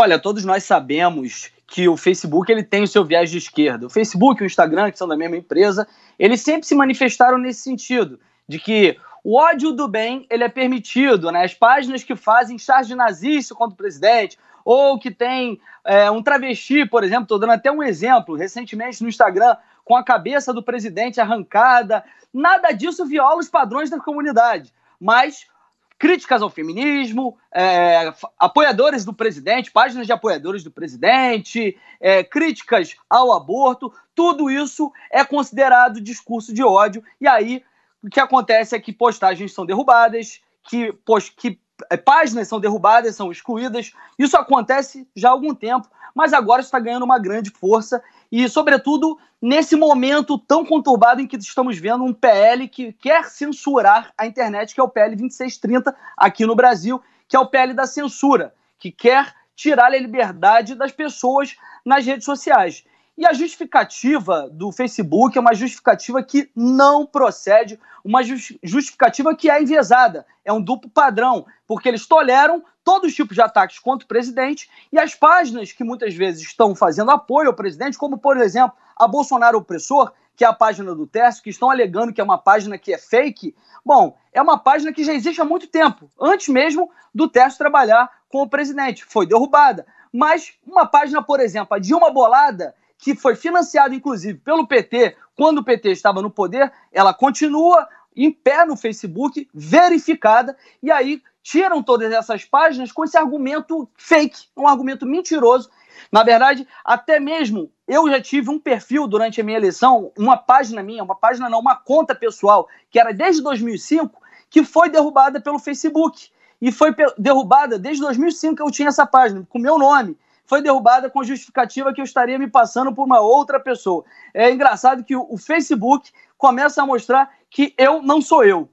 Olha, todos nós sabemos que o Facebook ele tem o seu viés de esquerda. O Facebook e o Instagram, que são da mesma empresa, eles sempre se manifestaram nesse sentido, de que o ódio do bem ele é permitido, né? As páginas que fazem charge nazista contra o presidente, ou que tem é, um travesti, por exemplo, estou dando até um exemplo, recentemente no Instagram, com a cabeça do presidente arrancada, nada disso viola os padrões da comunidade. Mas críticas ao feminismo, é, apoiadores do presidente, páginas de apoiadores do presidente, é, críticas ao aborto, tudo isso é considerado discurso de ódio. E aí o que acontece é que postagens são derrubadas, que, post, que é, páginas são derrubadas, são excluídas. Isso acontece já há algum tempo, mas agora está ganhando uma grande força e, sobretudo, nesse momento tão conturbado em que estamos vendo um PL que quer censurar a internet, que é o PL 2630 aqui no Brasil, que é o PL da censura, que quer tirar a liberdade das pessoas nas redes sociais. E a justificativa do Facebook é uma justificativa que não procede, uma justificativa que é enviesada, é um duplo padrão, porque eles toleram todos os tipos de ataques contra o presidente e as páginas que muitas vezes estão fazendo apoio ao presidente, como por exemplo a Bolsonaro Opressor, que é a página do Tércio, que estão alegando que é uma página que é fake. Bom, é uma página que já existe há muito tempo, antes mesmo do Tércio trabalhar com o presidente. Foi derrubada. Mas uma página, por exemplo, a Dilma Bolada, que foi financiada, inclusive, pelo PT, quando o PT estava no poder, ela continua em pé no Facebook, verificada, e aí tiram todas essas páginas com esse argumento fake, um argumento mentiroso. Na verdade, até mesmo eu já tive um perfil durante a minha eleição, uma página minha, uma página não, uma conta pessoal, que era desde 2005, que foi derrubada pelo Facebook. E foi derrubada desde 2005 que eu tinha essa página, com meu nome foi derrubada com justificativa que eu estaria me passando por uma outra pessoa. É engraçado que o Facebook começa a mostrar que eu não sou eu.